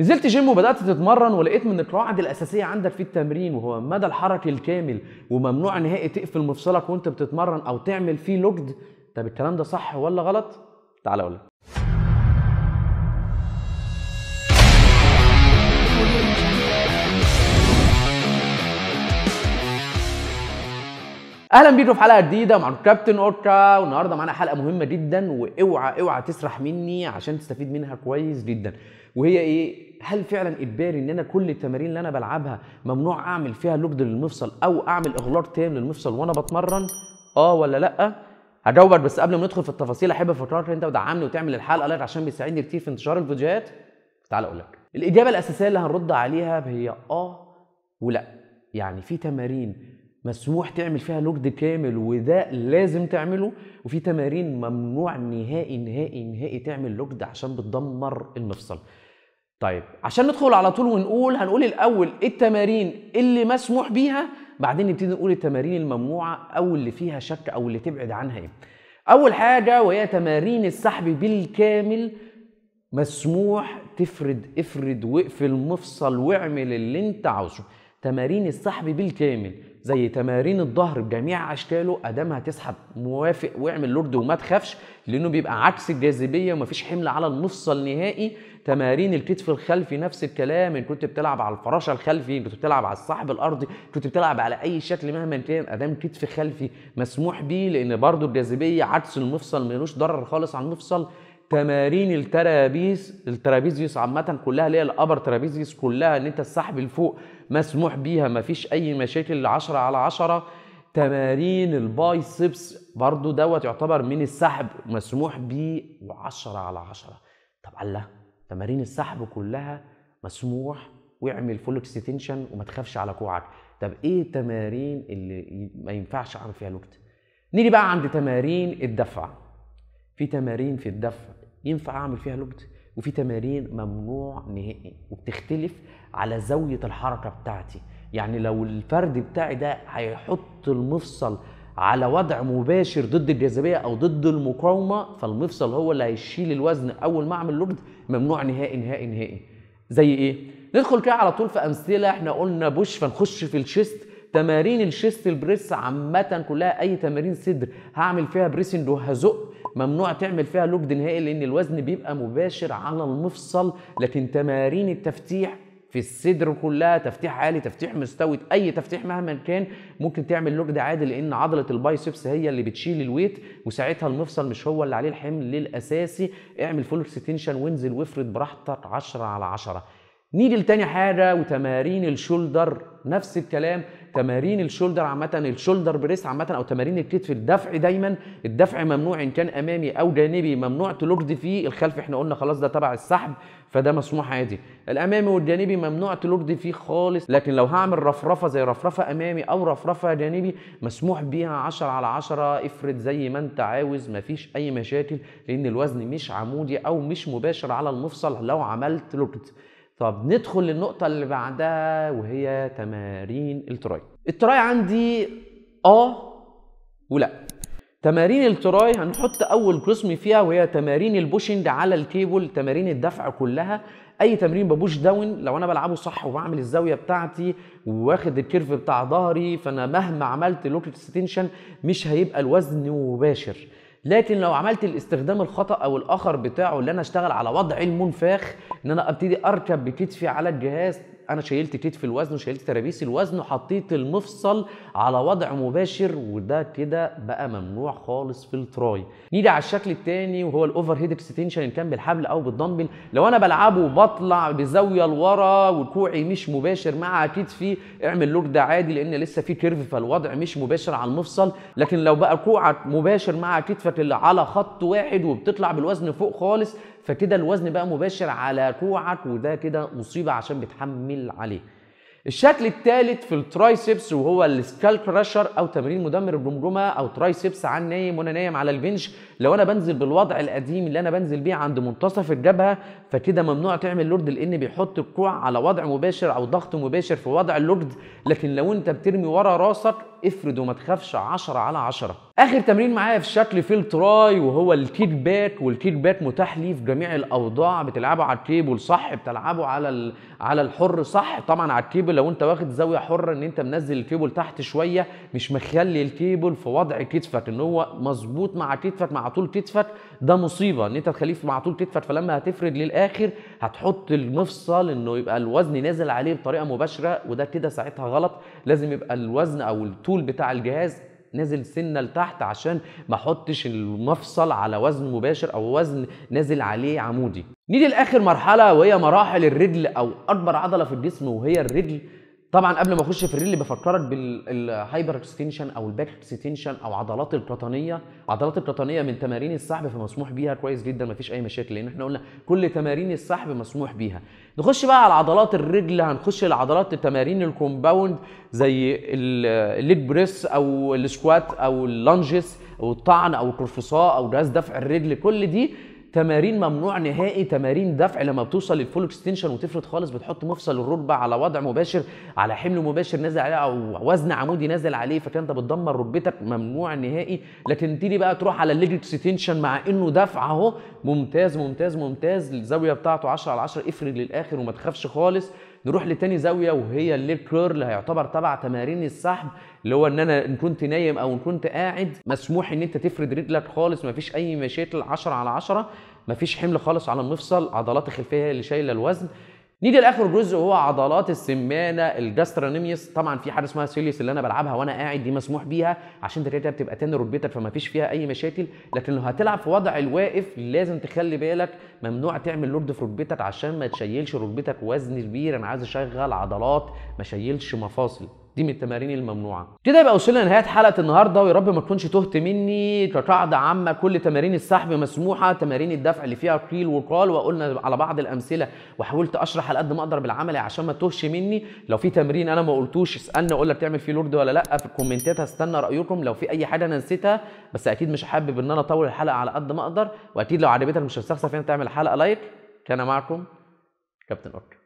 نزلت جيم وبدات تتمرن ولقيت من القواعد الاساسيه عندك في التمرين وهو مدى الحركي الكامل وممنوع نهائي تقفل مفصلك وانت بتتمرن او تعمل فيه لوجد طب الكلام ده صح ولا غلط تعال اقول اهلا بيكم في حلقه جديده مع كابتن اوركا والنهارده معانا حلقه مهمه جدا واوعى اوعى تسرح مني عشان تستفيد منها كويس جدا وهي ايه هل فعلا اجباري ان انا كل التمارين اللي انا بلعبها ممنوع اعمل فيها لوبد للمفصل او اعمل اغلاق تام للمفصل وانا بتمرن اه ولا لا هجاوبك بس قبل ما ندخل في التفاصيل احب افكرك انت ودعمني وتعمل الحلقه لايك عشان بيساعدني كتير في انتشار الفيديوهات تعال اقول لك الاجابه الاساسيه اللي هنرد عليها هي اه ولا يعني في تمارين مسموح تعمل فيها لورد كامل وده لازم تعمله وفي تمارين ممنوع نهائي نهائي نهائي تعمل لورد عشان بتدمر المفصل طيب عشان ندخل على طول ونقول هنقول الاول التمارين اللي مسموح بيها بعدين نبتدي نقول التمارين الممنوعه او اللي فيها شك او اللي تبعد عنها ايه اول حاجه وهي تمارين السحب بالكامل مسموح تفرد افرد واقفل المفصل واعمل اللي انت عاوزه تمارين السحب بالكامل زي تمارين الظهر بجميع اشكاله ادام هتسحب موافق واعمل لورد وما تخافش لانه بيبقى عكس الجاذبيه ومفيش حمل على المفصل نهائي تمارين الكتف الخلفي نفس الكلام ان كنت بتلعب على الفراشه الخلفي ان كنت بتلعب على السحب الارضي كنت بتلعب على اي شكل مهما كان ادام كتف خلفي مسموح بيه لان برضه الجاذبيه عكس المفصل ملوش ضرر خالص على المفصل تمارين الترابيز الترابيزيوس عامه كلها اللي هي الابر ترابيزيوس كلها ان انت السحب لفوق مسموح بيها مفيش اي مشاكل 10 على 10 تمارين البايسبس برضو دوت يعتبر من السحب مسموح بيه 10 على 10 طبعا لا تمارين السحب كلها مسموح واعمل فول اكستنشن وما تخافش على كوعك طب ايه التمارين اللي ما ينفعش اعمل فيها لوكت نيجي بقى عند تمارين الدفع في تمارين في الدفع ينفع اعمل فيها لوبت وفي تمارين ممنوع نهائي وبتختلف على زاويه الحركه بتاعتي يعني لو الفرد بتاعي ده هيحط المفصل على وضع مباشر ضد الجاذبيه او ضد المقاومه فالمفصل هو اللي هيشيل الوزن اول ما اعمل لوبت ممنوع نهائي نهائي نهائي زي ايه ندخل كده على طول في امثله احنا قلنا بوش فنخش في الشيست تمارين الشيست البريس عامه كلها اي تمارين صدر هعمل فيها بريسنج وهزق ممنوع تعمل فيها لوجد نهائي لان الوزن بيبقى مباشر على المفصل لكن تمارين التفتيح في الصدر كلها تفتيح عالي تفتيح مستوي اي تفتيح مهما كان ممكن تعمل لوجد عادي لان عضله البايسبس هي اللي بتشيل الويت وساعتها المفصل مش هو اللي عليه الحمل الاساسي اعمل فول اكستنشن وانزل وافرد براحتك 10 على 10 نيجي لتاني حاجه وتمارين الشولدر نفس الكلام تمارين الشولدر عامه الشولدر بريس عامه او تمارين الكتف الدفع دايما الدفع ممنوع ان كان امامي او جانبي ممنوع تلوجد فيه الخلف احنا قلنا خلاص ده تبع السحب فده مسموح عادي الامامي والجانبي ممنوع تلوجد فيه خالص لكن لو هعمل رفرفه زي رفرفه امامي او رفرفه جانبي مسموح بيها 10 على 10 افرد زي ما انت عاوز مفيش اي مشاكل لان الوزن مش عمودي او مش مباشر على المفصل لو عملت لوجد طب ندخل للنقطه اللي بعدها وهي تمارين التراي التراي عندي اه ولا تمارين التراي هنحط اول قسم فيها وهي تمارين البوشنج على الكيبل تمارين الدفع كلها اي تمرين ببوش داون لو انا بلعبه صح وبعمل الزاويه بتاعتي واخد الكيرف بتاع ظهري فانا مهما عملت لوكت اكستنشن مش هيبقى الوزن مباشر لكن لو عملت الاستخدام الخطا او الاخر بتاعه اللي انا اشتغل على وضع المنفاخ ان انا ابتدي اركب بكتفي على الجهاز انا شيلت كتف الوزن وشيلت ترابيس الوزن وحطيت المفصل على وضع مباشر وده كده بقى ممنوع خالص في التراي نيجي على الشكل الثاني وهو الاوفر هيد اكستنشن ان كان بالحبل او بالدمبل لو انا بلعبه وبطلع بزاويه لورا وكوعي مش مباشر مع كتفي اعمل لوك ده عادي لان لسه في كيرف فالوضع مش مباشر على المفصل لكن لو بقى كوعك مباشر مع كتفك اللي على خط واحد وبتطلع بالوزن فوق خالص فكده الوزن بقى مباشر على كوعك وده كده مصيبه عشان بتحمل عليه الشكل الثالث في الترايسبس وهو السكال كراشر او تمرين مدمر الجمجمه او ترايسبس عن نايم وانا نايم على البنش لو انا بنزل بالوضع القديم اللي انا بنزل بيه عند منتصف الجبهه فكده ممنوع تعمل لورد لان بيحط الكوع على وضع مباشر او ضغط مباشر في وضع اللورد لكن لو انت بترمي ورا راسك افرد وما تخافش 10 على 10 اخر تمرين معايا في شكل في التراي وهو الكيك باك والكيك باك متاح ليه في جميع الاوضاع بتلعبه على الكيبل صح بتلعبه على على الحر صح طبعا على الكيبل الكيبل لو انت واخد زاويه حره ان انت منزل الكيبل تحت شويه مش مخلي الكيبل في وضع كتفك ان هو مظبوط مع كتفك مع طول كتفك ده مصيبه ان انت تخليه مع طول كتفك فلما هتفرد للاخر هتحط المفصل انه يبقى الوزن نازل عليه بطريقه مباشره وده كده ساعتها غلط لازم يبقى الوزن او الطول بتاع الجهاز نازل سنه لتحت عشان ما احطش المفصل على وزن مباشر او وزن نازل عليه عمودي نيجي لاخر مرحله وهي مراحل الرجل او اكبر عضله في الجسم وهي الرجل طبعا قبل ما اخش في الريل بفكرك بالهايبر اكستنشن او الباك اكستنشن او عضلات القطنيه عضلات القطنيه من تمارين السحب فمسموح بيها كويس جدا مفيش اي مشاكل لان احنا قلنا كل تمارين السحب مسموح بيها نخش بقى على عضلات الرجل هنخش لعضلات تمارين الكومباوند زي الليج بريس او السكوات او اللانجس او الطعن او الكرفصاء او جهاز دفع الرجل كل دي تمارين ممنوع نهائي تمارين دفع لما بتوصل للفول اكستنشن وتفرد خالص بتحط مفصل الركبه على وضع مباشر على حمل مباشر نازل عليه او وزن عمودي نازل عليه فكان انت بتدمر ركبتك ممنوع نهائي لكن تيجي بقى تروح على الليج اكستنشن مع انه دفع اهو ممتاز ممتاز ممتاز الزاويه بتاعته 10 على 10 افرد للاخر وما تخافش خالص نروح لتاني زاويه وهي الليج كيرل هيعتبر تبع تمارين السحب اللي هو ان انا ان كنت نايم او ان كنت قاعد مسموح ان انت تفرد رجلك خالص مفيش اي مشاكل 10 على 10 مفيش حمل خالص على المفصل عضلات الخلفيه هي اللي شايله الوزن نيجي لاخر جزء وهو عضلات السمانه الجاسترانيميوس طبعا في حاجه اسمها سيليس اللي انا بلعبها وانا قاعد دي مسموح بيها عشان كده بتبقى تاني روبيتك فما فيش فيها اي مشاكل لكن لو هتلعب في وضع الواقف لازم تخلي بالك ممنوع تعمل لورد في ركبتك عشان ما تشيلش ركبتك وزن كبير انا عايز اشغل عضلات ما شيلش مفاصل دي من التمارين الممنوعه كده يبقى وصلنا لنهايه حلقه النهارده ويا رب ما تكونش تهت مني كقاعده عامه كل تمارين السحب مسموحه تمارين الدفع اللي فيها قيل وقال وقلنا على بعض الامثله وحاولت اشرح على قد ما اقدر بالعمل عشان ما تهش مني لو في تمرين انا ما قلتوش اسالني اقول لك تعمل فيه لورد ولا لا في الكومنتات هستنى رايكم لو في اي حاجه انا نسيتها بس اكيد مش حابب ان انا اطول الحلقه على قد ما اقدر واكيد لو عجبتك مش هتستخسر فينا تعمل حلقه لايك كان معكم كابتن اوكي